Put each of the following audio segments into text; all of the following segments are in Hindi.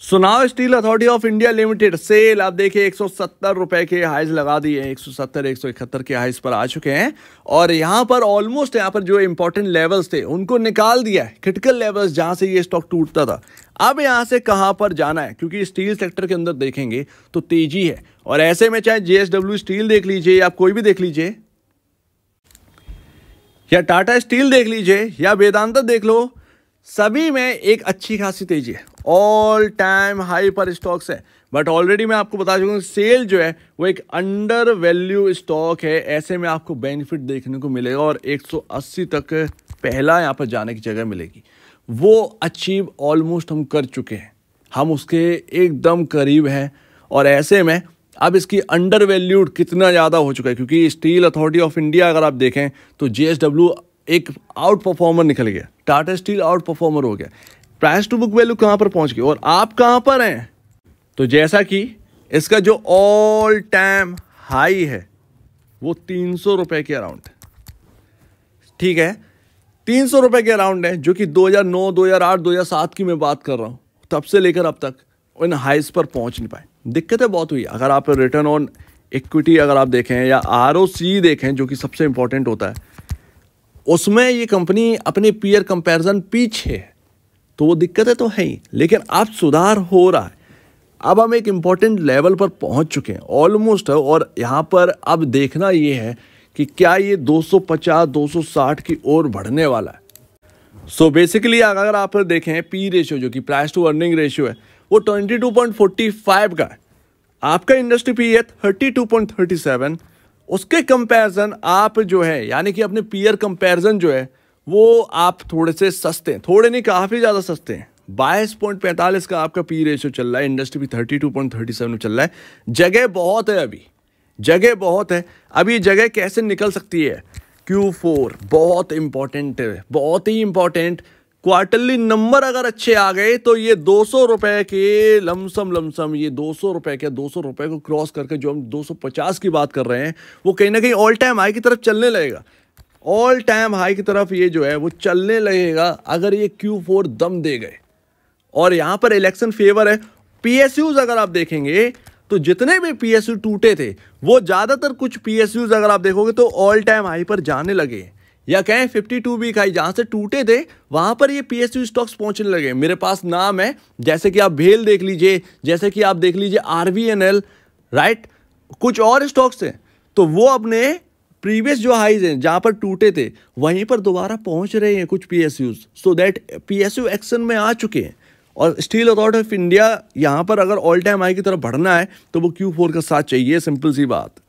सुनाओ steel authority of India limited SAIL आप देखिए एक रुपए के हाइज लगा दिए हैं 170 171 के हाइज पर आ चुके हैं और यहाँ पर ऑलमोस्ट यहाँ पर जो इंपॉर्टेंट लेवल्स थे उनको निकाल दिया है क्रिटिकल लेवल्स जहाँ से ये स्टॉक टूटता था अब यहाँ से कहाँ पर जाना है क्योंकि स्टील सेक्टर के अंदर देखेंगे तो तेजी है और ऐसे में चाहे जेएसडब्ल्यू स्टील देख लीजिए या कोई भी देख लीजिए या टाटा स्टील देख लीजिए या वेदांता देख लो सभी में एक अच्छी खासी तेजी है ऑल टाइम हाई पर स्टॉक्स है बट ऑलरेडी मैं आपको बता चुका हूँ सेल जो है वो एक अंडर वैल्यू स्टॉक है ऐसे में आपको बेनिफिट देखने को मिलेगा और 180 तक पहला यहाँ पर जाने की जगह मिलेगी वो अचीव ऑलमोस्ट हम कर चुके हैं हम उसके एकदम करीब हैं और ऐसे में अब इसकी अंडर वैल्यूड कितना ज़्यादा हो चुका है क्योंकि स्टील अथॉरिटी ऑफ इंडिया अगर आप देखें तो जे एक आउट परफॉर्मर निकल गया टाटा स्टील आउट परफॉर्मर हो गया प्राइस टू बुक वैल्यू कहाँ पर पहुँच गई और आप कहाँ पर हैं तो जैसा कि इसका जो ऑल टाइम हाई है वो तीन सौ के अराउंड ठीक है तीन सौ के अराउंड है जो कि 2009, 2008, 2007 की मैं बात कर रहा हूँ तब से लेकर अब तक इन हाइस पर पहुँच नहीं पाए दिक्कतें बहुत हुई अगर आप रिटर्न ऑन इक्विटी अगर आप देखें या आर देखें जो कि सबसे इंपॉर्टेंट होता है उसमें ये कंपनी अपने पीयर कंपैरिजन पीछे है तो वो दिक्कतें तो है ही लेकिन अब सुधार हो रहा है अब हम एक इम्पॉर्टेंट लेवल पर पहुंच चुके हैं ऑलमोस्ट है और यहाँ पर अब देखना ये है कि क्या ये 250 260 की ओर बढ़ने वाला है सो so बेसिकली अगर आप देखें पी रेशियो जो कि प्राइस टू अर्निंग रेशियो है वो 22.45 का है आपका इंडस्ट्री पी है थर्टी उसके कंपैरिजन आप जो है यानी कि अपने पीयर कंपैरिजन जो है वो आप थोड़े से सस्ते हैं थोड़े नहीं काफ़ी ज़्यादा सस्ते हैं बाईस पॉइंट पैंतालीस का आपका पी रेशियो चल रहा है इंडस्ट्री भी thirty two point thirty seven चल रहा है जगह बहुत है अभी जगह बहुत है अभी जगह कैसे निकल सकती है क्यू फोर बहुत इंपॉर्टेंट है बहुत ही इंपॉर्टेंट क्वार्टरली नंबर अगर अच्छे आ गए तो ये दो सौ रुपए के लमसम लमसम ये दो सौ के दो सौ को क्रॉस करके जो हम दो सौ पचास की बात कर रहे हैं वो कहीं ना कहीं ऑल टाइम हाई की तरफ चलने लगेगा ऑल टाइम हाई की तरफ ये जो है वो चलने लगेगा अगर ये क्यू फोर दम दे गए और यहाँ पर इलेक्शन फेवर है पी अगर आप देखेंगे तो जितने भी पी टूटे थे वो ज़्यादातर कुछ पी अगर आप देखोगे तो ऑल टाइम हाई पर जाने लगे या कहें फिफ्टी टू वीक हाई जहां से टूटे थे वहां पर ये पी स्टॉक्स पहुंचने लगे मेरे पास नाम है जैसे कि आप भेल देख लीजिए जैसे कि आप देख लीजिए आर राइट कुछ और स्टॉक्स हैं तो वो अपने प्रीवियस जो हाइज हैं जहाँ पर टूटे थे वहीं पर दोबारा पहुंच रहे हैं कुछ P S U's so that P S U action में आ चुके हैं और स्टील अथॉरिटी ऑफ इंडिया यहाँ पर अगर ऑल टाइम हाई की तरफ बढ़ना है तो वो क्यू फोर का साथ चाहिए सिंपल सी बात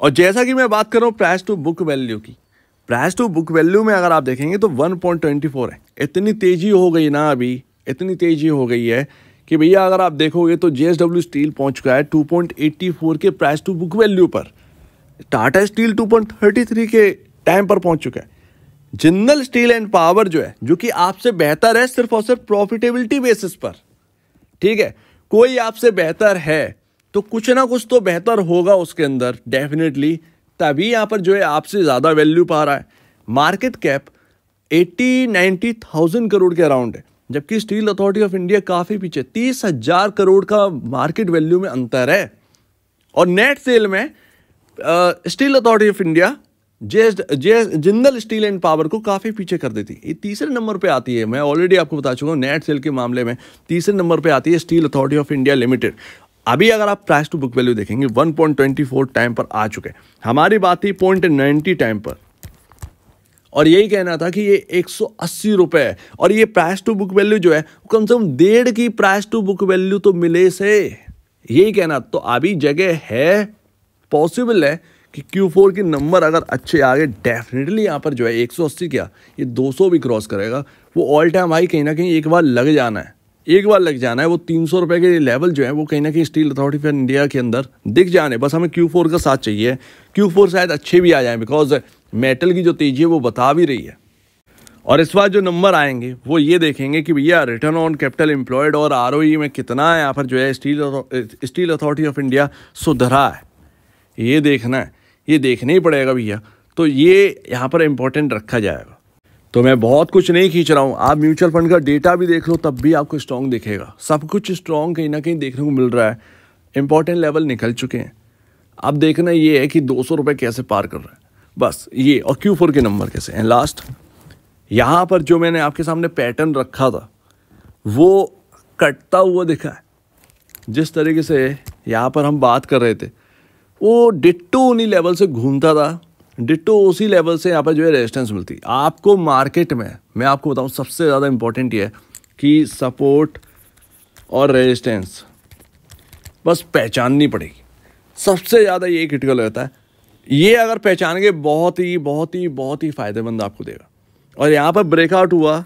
और जैसा कि मैं बात कर रहा हूँ प्राइस टू बुक वैल्यू की प्राइस टू बुक वैल्यू में अगर आप देखेंगे तो 1.24 है इतनी तेज़ी हो गई ना अभी इतनी तेज़ी हो गई है कि भैया अगर आप देखोगे तो जे स्टील पहुँच चुका है 2.84 के प्राइस टू बुक वैल्यू पर टाटा स्टील 2.33 के टाइम पर पहुँच चुका है जिंदल स्टील एंड पावर जो है जो कि आपसे बेहतर है सिर्फ और सिर्फ प्रॉफिटेबिलिटी बेसिस पर ठीक है कोई आपसे बेहतर है तो कुछ ना कुछ तो बेहतर होगा उसके अंदर डेफिनेटली तभी यहाँ पर जो है आपसे ज़्यादा वैल्यू पा रहा है market cap eighty ninety thousand crore के अराउंड है जबकि स्टील अथॉरिटी ऑफ इंडिया काफ़ी पीछे तीस हजार करोड़ का मार्केट वैल्यू में अंतर है और नेट सेल में steel authority of India J J Jindal steel and power को काफ़ी पीछे कर देती है ये तीसरे नंबर पे आती है मैं ऑलरेडी आपको बता चुका हूँ नेट सेल के मामले में तीसरे नंबर पे आती है steel authority of India limited अभी अगर आप प्राइस टू बुक वैल्यू देखेंगे 1.24 टाइम पर आ चुके हैं हमारी बात थी पॉइंट नाइन्टी टाइम पर और यही कहना था कि ये एक सौ है और ये प्राइस टू बुक वैल्यू जो है कम से कम डेढ़ की प्राइस टू बुक वैल्यू तो मिले से यही कहना तो अभी जगह है पॉसिबल है कि Q4 के नंबर अगर अच्छे आ गए डेफिनेटली यहाँ पर जो है 180 क्या ये 200 भी क्रॉस करेगा वो ऑल टाइम हाई कहीं ना कहीं एक बार लग जाना है एक बार लग जाना है वो तीन सौ रुपये के लेवल जो है वो कहीं ना कहीं स्टील अथॉरिटी ऑफ इंडिया के अंदर दिख जाने बस हमें क्यू फोर का साथ चाहिए क्यू फोर शायद अच्छे भी आ जाए बिकॉज मेटल की जो तेजी है वो बता भी रही है और इस बार जो नंबर आएंगे वो ये देखेंगे कि भैया रिटर्न ऑन कैपिटल एम्प्लॉयड और आर e में कितना यहाँ पर जो है steel steel authority of India सुधरा है ये देखना है ये देखना ही पड़ेगा भैया तो ये यहाँ पर इम्पोर्टेंट रखा जाएगा तो मैं बहुत कुछ नहीं खींच रहा हूँ आप म्यूचुअल फंड का डेटा भी देख लो तब भी आपको स्ट्रॉन्ग दिखेगा सब कुछ स्ट्रॉन्ग कहीं ना कहीं देखने को मिल रहा है इंपॉर्टेंट लेवल निकल चुके हैं अब देखना ये है कि दो सौ रुपये कैसे पार कर रहा है बस ये और क्यू फोर के नंबर कैसे हैं लास्ट यहाँ पर जो मैंने आपके सामने पैटर्न रखा था वो कटता हुआ दिखा है जिस तरीके से यहाँ पर हम बात कर रहे थे वो डिट्टो उन्हीं लेवल से घूमता था डिटो उसी लेवल से यहाँ पर जो है रेजिस्टेंस मिलती है आपको मार्केट में मैं आपको बताऊँ सबसे ज़्यादा इम्पोर्टेंट ये है कि सपोर्ट और रेजिस्टेंस बस पहचाननी पड़ेगी सबसे ज़्यादा ये क्रिटिकल रहता है ये अगर पहचान गए बहुत ही बहुत ही बहुत ही फ़ायदेमंद आपको देगा और यहाँ पर ब्रेकआउट हुआ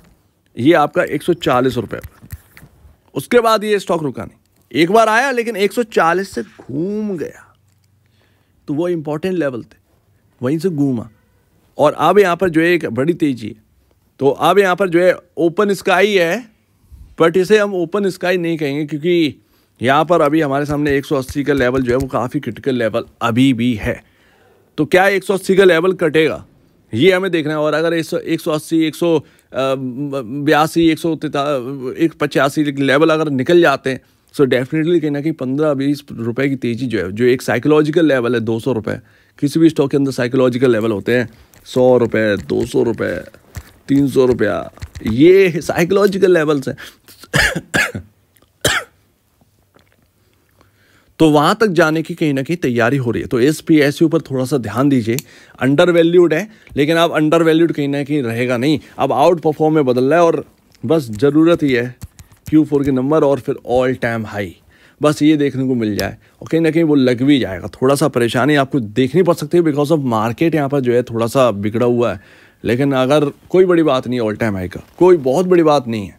ये आपका एक सौ उसके बाद ये स्टॉक रुका नहीं एक बार आया लेकिन 140 से घूम गया तो वो इम्पोर्टेंट लेवल थे वहीं से घूमा और अब यहाँ पर जो है एक बड़ी तेजी है तो अब यहाँ पर जो है ओपन स्काई है बट इसे हम ओपन स्काई नहीं कहेंगे क्योंकि यहाँ पर अभी हमारे सामने 180 का लेवल जो है वो काफ़ी क्रिटिकल लेवल अभी भी है तो क्या 180 का लेवल कटेगा ये हमें देखना है और अगर एक सौ एक सौ अस्सी एक सौ बयासी एक सौ एक पचासी लेवल अगर निकल जाते हैं सो डेफिनेटली कहना कि पंद्रह बीस रुपए की तेज़ी जो है जो एक साइकोलॉजिकल लेवल है दो सौ रुपये किसी भी स्टॉक के अंदर साइकोलॉजिकल लेवल होते हैं सौ रुपये दो सौ रुपये तीन सौ रुपया ये साइकोलॉजिकल लेवल्स हैं तो वहां तक जाने की कहीं ना कहीं तैयारी हो रही है तो एस पी एस यू पर थोड़ा सा ध्यान दीजिए अंडर वैल्यूड है लेकिन अब अंडर वैल्यूड कहीं ना कहीं रहेगा नहीं अब आउट परफॉर्म में बदल रहा है और बस ज़रूरत ही है क्यू फोर के नंबर और फिर ऑल टाइम हाई बस ये देखने को मिल जाए और कहीं ना कहीं वो लग भी जाएगा थोड़ा सा परेशानी आपको देखनी पड़ सकती है बिकॉज ऑफ मार्केट यहाँ पर जो है थोड़ा सा बिगड़ा हुआ है लेकिन अगर कोई बड़ी बात नहीं है ऑल टाइम हाई का कोई बहुत बड़ी बात नहीं है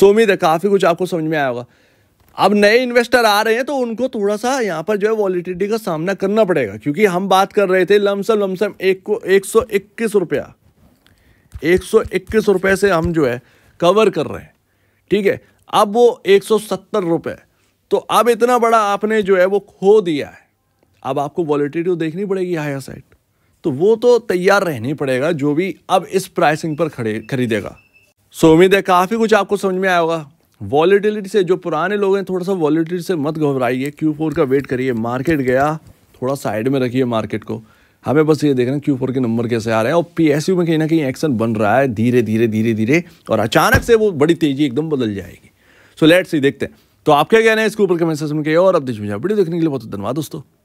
सो उम्मीद है काफ़ी कुछ आपको समझ में आया होगा अब नए इन्वेस्टर आ रहे हैं तो उनको थोड़ा सा यहाँ पर जो है वॉलिटिटी का सामना करना पड़ेगा क्योंकि हम बात कर रहे थे लमसम लमसम एक को एक सौ इक्कीस रुपया एक सौ इक्कीस रुपये से हम जो है कवर कर रहे हैं ठीक है अब वो एक सौ सत्तर रुपये तो अब इतना बड़ा आपने जो है वो खो दिया है अब आपको वॉलिटिटी देखनी पड़ेगी हायर साइड तो वो तो तैयार रहनी पड़ेगा जो भी अब इस प्राइसिंग पर खड़े खरीदेगा सो उम्मीद है काफ़ी कुछ आपको समझ में आया होगा वॉलीटिलिटी से जो पुराने लोग हैं थोड़ा सा वॉलीटिलिटी से मत घबराइए क्यू फोर का वेट करिए मार्केट गया थोड़ा साइड में रखिए मार्केट को हमें बस ये देखना क्यू फोर के नंबर कैसे आ रहे हैं और पी एस यू में कहीं ना कहीं एक्शन बन रहा है धीरे धीरे धीरे धीरे और अचानक से वो बड़ी तेज़ी एकदम बदल जाएगी सो लेट्स ही देखते हैं तो आप क्या कहना है इसके ऊपर कमेंट सेक्शन में और अपडेट वीडियो देखने के लिए बहुत धन्यवाद दोस्तों